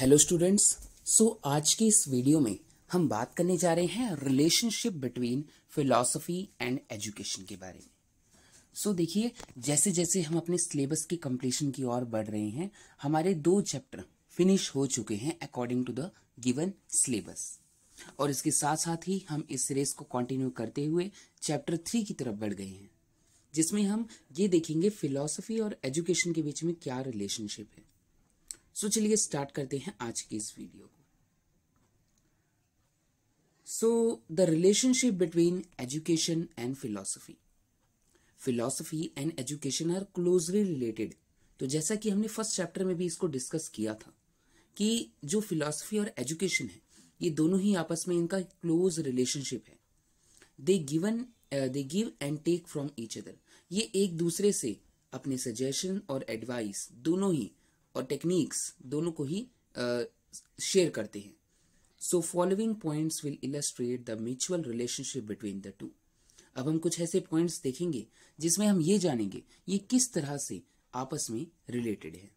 Hello students so आज के इस वीडियो में हम बात करने जा रहे हैं relationship between philosophy and education के बारे में सो so, देखिए जैसे जैसे हम अपने सिलेबस के कंप्लीशन की ओर बढ़ रहे हैं हमारे दो चैप्टर फिनिश हो चुके हैं according to the given syllabus और इसके साथ साथ ही हम इस रेस को कंटिन्यू करते हुए चैप्टर थ्री की तरफ बढ़ गए हैं जिसमें हम ये देखेंगे फिलॉसफी और एजुकेशन के बीच में क्या रिलेशनशिप है सो चलिए स्टार्ट करते हैं आज की इस वीडियो को so the relationship between education and philosophy philosophy and education are closely related तो जैसा कि हमने फर्स्ट चैप्टर में भी इसको डिस्कस किया था कि जो फिलोसफी और एजुकेशन है ये दोनों ही आपस में इनका क्लोज रिलेशनशिप है they given they give and take from each other ये एक दूसरे से अपने सजेशन और एडवाइस दोनों ही और टेक्निक्स दोनों को ही शेयर करते हैं so following points will illustrate the mutual relationship between the two अब हम कुछ ऐसे पॉइंट्स देखेंगे जिसमें हम ये जानेंगे ये किस तरह से आपस में रिलेटेड है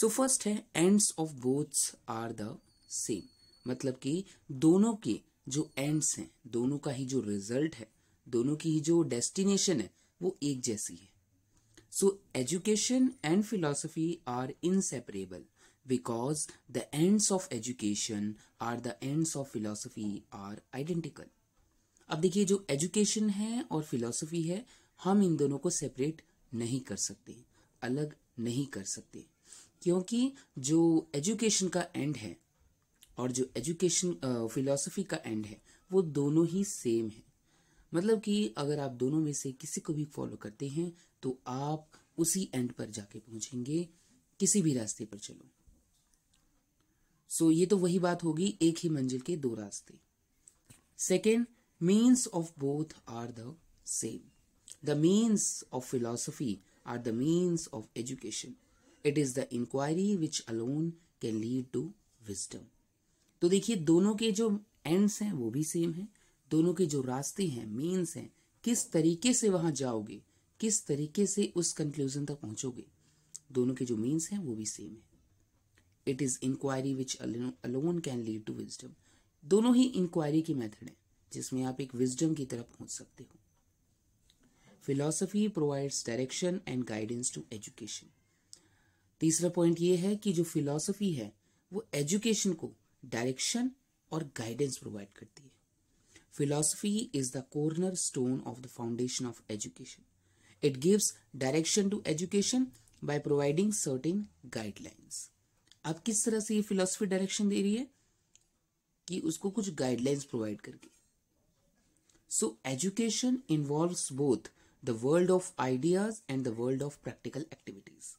सो so फर्स्ट है ends of boths are the same मतलब कि दोनों के जो एंड्स हैं दोनों का ही जो रिजल्ट है दोनों की ही जो डेस्टिनेशन है वो एक जैसी है so education and philosophy are inseparable because the ends of education are the ends of philosophy are identical अब देखिए जो एजुकेशन है और फिलोसफी है हम इन दोनों को सेपरेट नहीं कर सकते अलग नहीं कर सकते क्योंकि जो एजुकेशन का एंड है और जो एजुकेशन फिलोसफी का एंड है वो दोनों ही सेम है मतलब कि अगर आप दोनों में से किसी को भी फॉलो करते हैं तो आप उसी एंड पर जाके पहुंचेंगे किसी भी रास्ते पर चलो सो ये तो वही बात होगी एक ही मंजिल के दो रास्ते second means of both are the same the means of philosophy are the means of education it is the inquiry which alone can lead to wisdom तो देखिए दोनों के जो एंड्स हैं वो भी सेम है दोनों के जो रास्ते हैं मीन्स हैं किस तरीके से वहां जाओगे किस तरीके से उस कंक्लूजन तक पहुंचोगे दोनों के जो मीन्स हैं वो भी सेम है it is inquiry which alone can lead to wisdom दोनों ही इंक्वायरी की मेथड है जिसमें आप एक विजडम की तरफ पहुंच सकते हो philosophy provides direction and guidance to education तीसरा पॉइंट ये है कि जो फिलॉसफी है वो एजुकेशन को डायरेक्शन और गाइडेंस प्रोवाइड करती है philosophy is the cornerstone of the foundation of education It gives direction to education by providing certain guidelines. अब किस तरह से ये फिलोसफी डायरेक्शन दे रही है कि उसको कुछ गाइडलाइंस प्रोवाइड करके so education involve both the world of ideas and the world of practical activities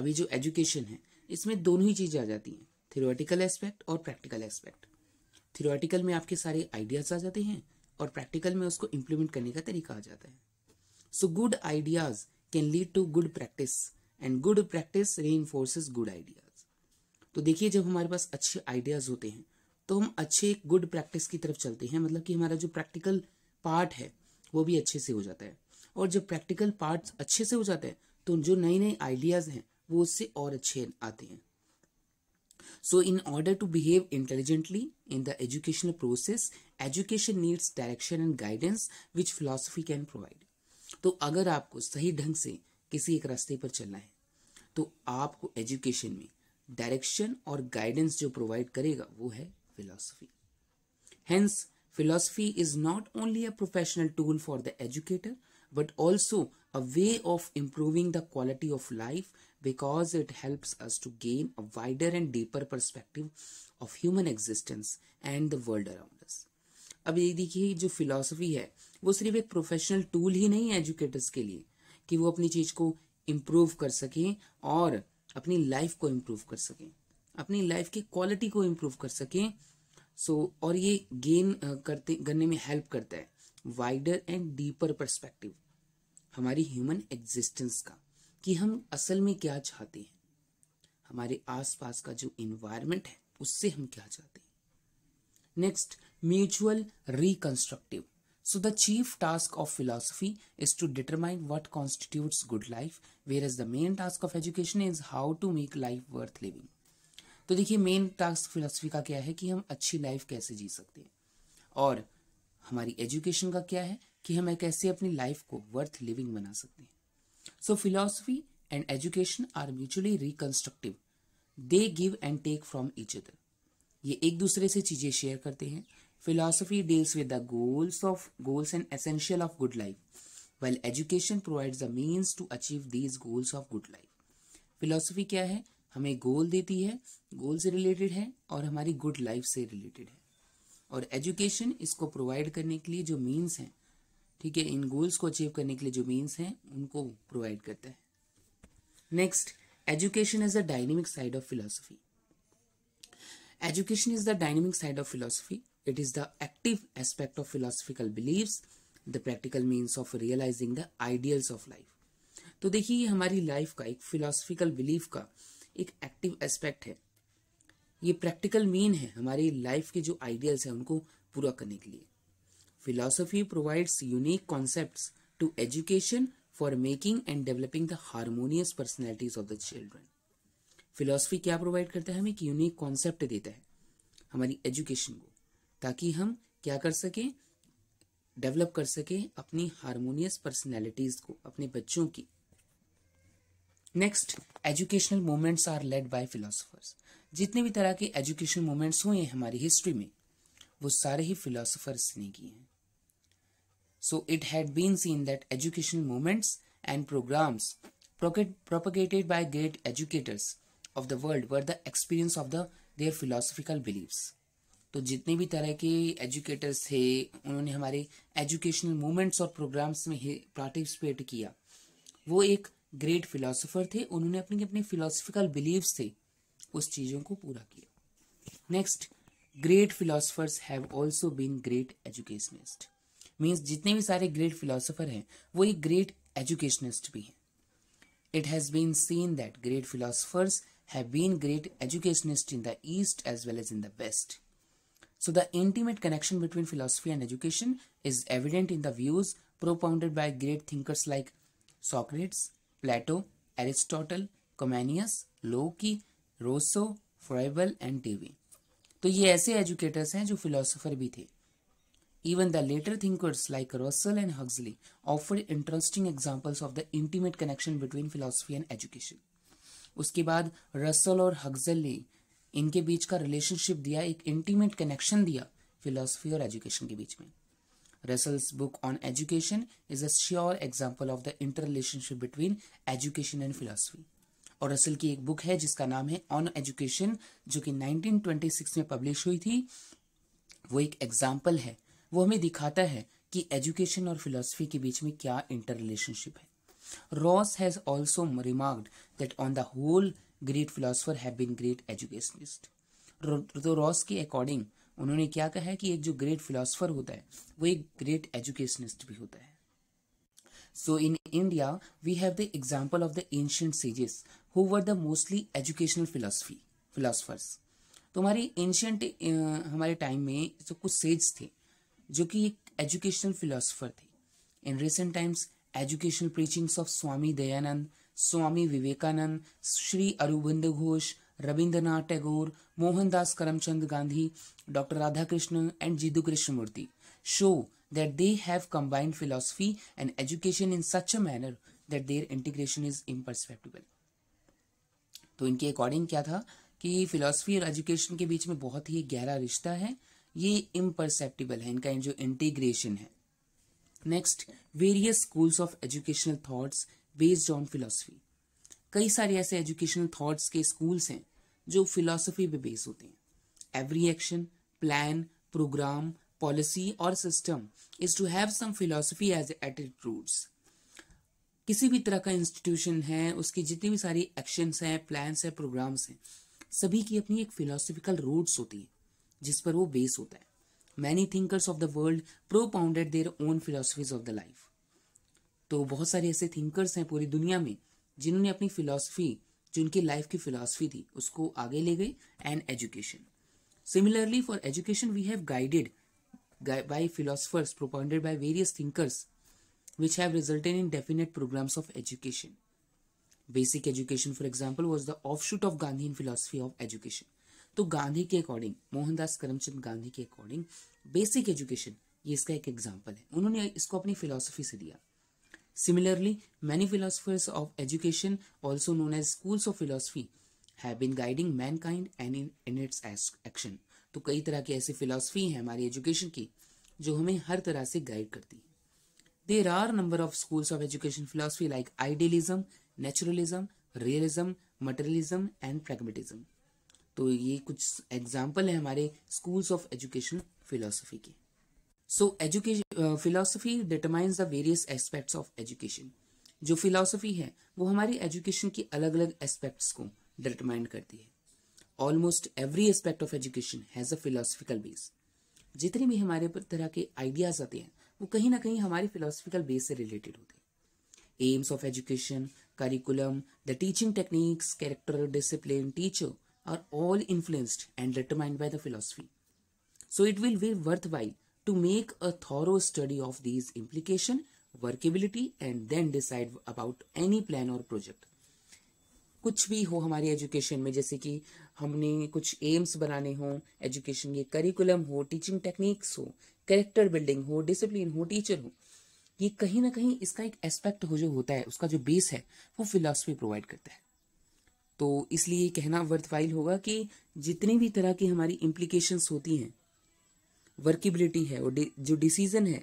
अभी जो एजुकेशन है इसमें दोनों ही चीज़ें आ जाती हैं थियोरेटिकल एस्पेक्ट और प्रैक्टिकल एस्पेक्ट थियोरेटिकल में आपके सारे आइडियाज आ जाते हैं और प्रैक्टिकल में उसको इम्प्लीमेंट करने का तरीका आ जाता है So good ideas can lead to good practice and good practice reinforces good ideas. to dekhiye jab hamare paas अच्छे ideas hote hain to hum अच्छे good practice ki taraf chalte hain matlab ki hamara jo practical part hai wo bhi अच्छे se ho jata hai aur jab practical parts अच्छे se ho jate hain to jo nayi nayi ideas hain wo usse aur अच्छे aate hain So, in order to behave intelligently in the educational process, education needs direction and guidance which philosophy can provide. तो अगर आपको सही ढंग से किसी एक रास्ते पर चलना है तो आपको एजुकेशन में डायरेक्शन और गाइडेंस जो प्रोवाइड करेगा वो है philosophy hence philosophy is not only a professional tool for the educator but also a way of improving the quality of life because it helps us to gain a wider and deeper perspective of human existence and the world around अब ये देखिए जो philosophy है वो सिर्फ एक professional tool ही नहीं है एजुकेटर्स के लिए कि वो अपनी चीज को इम्प्रूव कर सकें और अपनी लाइफ को इम्प्रूव कर सकें अपनी लाइफ की क्वालिटी को इम्प्रूव कर सकें सो so, और ये गेन करते करने में हेल्प करता है वाइडर एंड डीपर परस्पेक्टिव हमारी ह्यूमन एग्जिस्टेंस का कि हम असल में क्या चाहते हैं हमारे आसपास का जो इन्वायरमेंट है उससे हम क्या चाहते हैं next mutual reconstructive. So the chief task of philosophy is to determine what constitutes good life, whereas the main task of education is how to make life worth living. तो देखिए मेन टास्क फिलोसफी का क्या है कि हम अच्छी life कैसे जी सकते हैं और हमारी एजुकेशन का क्या है कि हम कैसे अपनी लाइफ को वर्थ लिविंग बना सकते हैं so philosophy and education are mutually reconstructive they give and take from each other ये एक दूसरे से चीज़ें शेयर करते हैं Philosophy deals with the goals of goals and essential of good life, while education provides the means to achieve these goals of good life. Philosophy क्या है हमें गोल देती है गोल से रिलेटेड है और हमारी गुड लाइफ से रिलेटेड है और एजुकेशन इसको प्रोवाइड करने के लिए जो मीन्स हैं ठीक है इन गोल्स को अचीव करने के लिए जो मीन्स हैं उनको प्रोवाइड करता है next education is the dynamic side of philosophy education is the dynamic side of philosophy It is the active aspect of philosophical beliefs, the practical means of realizing the ideals of life. तो देखिए ये हमारी life का एक philosophical belief का एक active aspect है ये प्रैक्टिकल मीन है हमारी लाइफ के जो आइडियल्स हैं उनको पूरा करने के लिए philosophy provides unique concepts to education for making and developing the harmonious personalities of the children philosophy क्या प्रोवाइड करता है हमें एक यूनिक कॉन्सेप्ट देता है हमारी एजुकेशन को ताकि हम क्या कर सकें डेवलप कर सकें अपनी हारमोनियस पर्सनैलिटीज को अपने बच्चों की next educational moments are led by philosophers जितने भी तरह के एजुकेशन मोमेंट्स हुए हैं हमारी हिस्ट्री में वो सारे ही फिलोसोफर्स ने किए हैं so it had been seen that educational moments and programmes propagated by great educators of the world were the experience of the their philosophical believes तो जितने भी तरह के एजुकेटर्स थे उन्होंने हमारे एजुकेशनल मूवमेंट्स और प्रोग्राम्स में पार्टिसिपेट किया वो एक ग्रेट फिलोसोफर थे उन्होंने अपने अपने फिलोसफिकल बिलीव्स थे उस चीज़ों को पूरा किया next great philosophers have also been great educationist means जितने भी सारे ग्रेट फिलोसोफर हैं वो एक ग्रेट एजुकेशनिस्ट भी हैं it has been seen that great philosophers have been great educationist in the East as well as in the West So the intimate connection between philosophy and education is evident in the views propounded by great thinkers like Socrates, Plato, Aristotle, Comenius, Locke, Rousseau, Froebel and Dewey. तो ये ऐसे educators हैं जो philosopher भी थे Even the later thinkers like Russell and Huxley offer interesting examples of the intimate connection between philosophy and education. उसके बाद Russell और हक्जल इनके बीच का रिलेशनशिप दिया एक इंटीमेट कनेक्शन दिया फिलोसफी और एजुकेशन के बीच में Russell's book on education is a sure example of the interrelationship between education and philosophy और रसल की एक बुक है जिसका नाम है ऑन एजुकेशन जो कि 1926 में पब्लिश हुई थी वो एक एग्जाम्पल है वो हमें दिखाता है कि एजुकेशन और फिलोसफी के बीच में क्या इंटर रिलेशनशिप है Ross has also remarked that on the whole great philosopher have been great educationist तो रॉस के अकॉर्डिंग उन्होंने क्या कहा है कि एक जो ग्रेट फिलोसफर होता है वो एक ग्रेट एजुकेशनिस्ट भी होता है so in India we have the example of the ancient sages who were the mostly educational philosophy philosophers तो हमारे एंशियंट हमारे टाइम में जो तो कुछ सेज थे जो कि एक एजुकेशनल फिलोसफर थे in recent times educational preachings of Swami Dayanand Swami Vivekananda Shri Aurobindo Ghosh Rabindranath Tagore Mohandas Karamchand Gandhi doctor Krishna and Jiddu Krishnamurti show that they have combined philosophy and education in such a manner that their integration is imperceptible. तो इनके अकॉर्डिंग क्या था कि फिलोसफी और एजुकेशन के बीच में बहुत ही गहरा रिश्ता है ये इम्परसेप्टिबल है इनका जो इंटीग्रेशन है next various schools of educational thoughts based on philosophy कई सारे ऐसे एजुकेशनल थॉट्स के स्कूल्स हैं जो फिलोसफी पे बेस होते हैं every action plan programme policy और system is to have some philosophy as at it roots किसी भी तरह का इंस्टीट्यूशन है उसकी जितनी भी सारी एक्शंस हैं प्लान्स हैं प्रोग्राम्स हैं सभी की अपनी एक फिलोसफिकल रूट्स होती है जिस पर वो बेस होता है many thinkers of the world propounded their own philosophies of the life तो बहुत सारे ऐसे थिंकर्स हैं पूरी दुनिया में जिन्होंने अपनी फिलॉसफी जो उनकी लाइफ की फिलॉसफी थी उसको आगे ले गई and education similarly for education we have guided by philosophers propounded by various thinkers which have resulted in definite programmes of education basic education for example was the offshoot of Gandhi in philosophy of education तो गांधी के according Mohandas Karamchand Gandhi के according basic education ये इसका एक example है उन्होंने इसको अपनी फिलोसफी से दिया Similarly, many philosophers of education, also known as schools of philosophy, have been guiding mankind and in, in its action. तो कई तरह की ऐसी फिलॉसफी है हमारी एजुकेशन की जो हमें हर तरह से गाइड करती है there are number of schools of education philosophy like idealism naturalism realism materialism and pragmatism तो ये कुछ एग्जाम्पल है हमारे स्कूल्स ऑफ एजुकेशन फिलॉसफी के so education philosophy determines the various aspects of education जो फिलोसफी है वो हमारी एजुकेशन की अलग अलग एस्पेक्ट्स को डिटरमाइन करती है almost every aspect of education has a philosophical base जितने भी हमारे पर तरह के आइडियाज आते हैं वो कहीं ना कहीं हमारी फिलोसफिकल बेस से रिलेटेड होते हैं aims of education curriculum the teaching techniques character discipline teacher are all influenced and determined by the philosophy so it will be worthwhile to make a thorough study of these implication, workability and then decide about any plan or project. कुछ भी हो हमारी education में जैसे कि हमने कुछ AIIMS बनाने हो एजुकेशन के करिकुलम हो टीचिंग टेक्निक्स हो कैरेक्टर बिल्डिंग हो डिसिप्लिन हो टीचर हो ये कहीं ना कहीं इसका एक एस्पेक्ट हो जो होता है उसका जो बेस है वो फिलॉसफी प्रोवाइड करता है तो इसलिए कहना वर्थवाइल होगा कि जितनी भी तरह की हमारी इम्प्लीकेशंस होती हैं वर्किबिलिटी है और जो डिसीजन है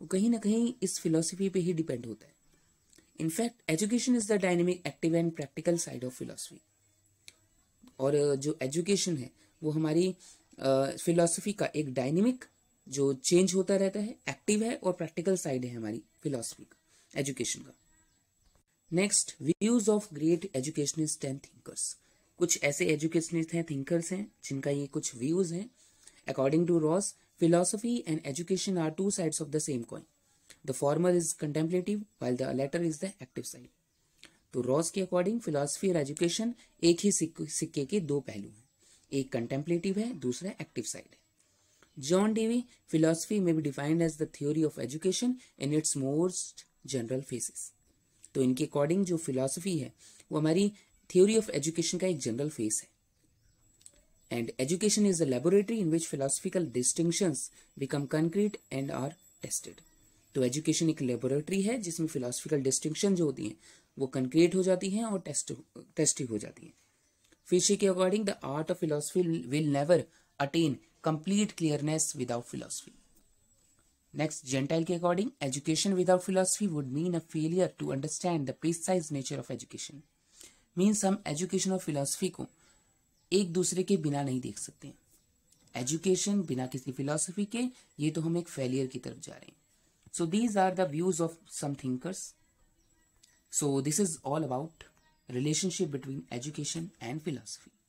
वो कहीं ना कहीं इस फिलोसफी पे ही डिपेंड होता है in fact education is the dynamic active and practical side of philosophy और जो एजुकेशन है वो हमारी फिलोसफी का एक डायनेमिक जो चेंज होता रहता है एक्टिव है और प्रैक्टिकल साइड है हमारी फिलोसफी का एजुकेशन का next views of great educationist and thinkers कुछ ऐसे एजुकेशनिस्ट हैं थिंकर्स हैं जिनका ये कुछ व्यूज हैं according to Ross Philosophy and education are two sides of the same coin. The former is contemplative while the latter is the active side. तो Ross के अकॉर्डिंग फिलॉसफी और एजुकेशन एक ही सिक्के के दो पहलू हैं एक कंटेम्पलेटिव है दूसरा एक्टिव साइड है John Dewey philosophy may be defined as the theory of education in its most general phases तो इनके अकॉर्डिंग जो फिलॉसफी है वो हमारी थ्योरी ऑफ एजुकेशन का एक जनरल फेस है and education is a laboratory in which philosophical distinctions become concrete and are tested. तो एजुकेशन एक लेबोरेटरी है जिसमें फिलोसफिकल डिस्टिंक्शन जो होती हैं वो कंक्रीट हो जाती हैं और टेस्ट टेस्टी हो जाती हैं फिशी के according the art of philosophy will never attain complete clearness without philosophy next Gentile के according education without philosophy would mean a failure to understand the precise nature of education mean हम education of philosophy को एक दूसरे के बिना नहीं देख सकते एजुकेशन बिना किसी फिलोसफी के ये तो हम एक फेलियर की तरफ जा रहे हैं so these are the views of some thinkers so this is all about relationship between education and philosophy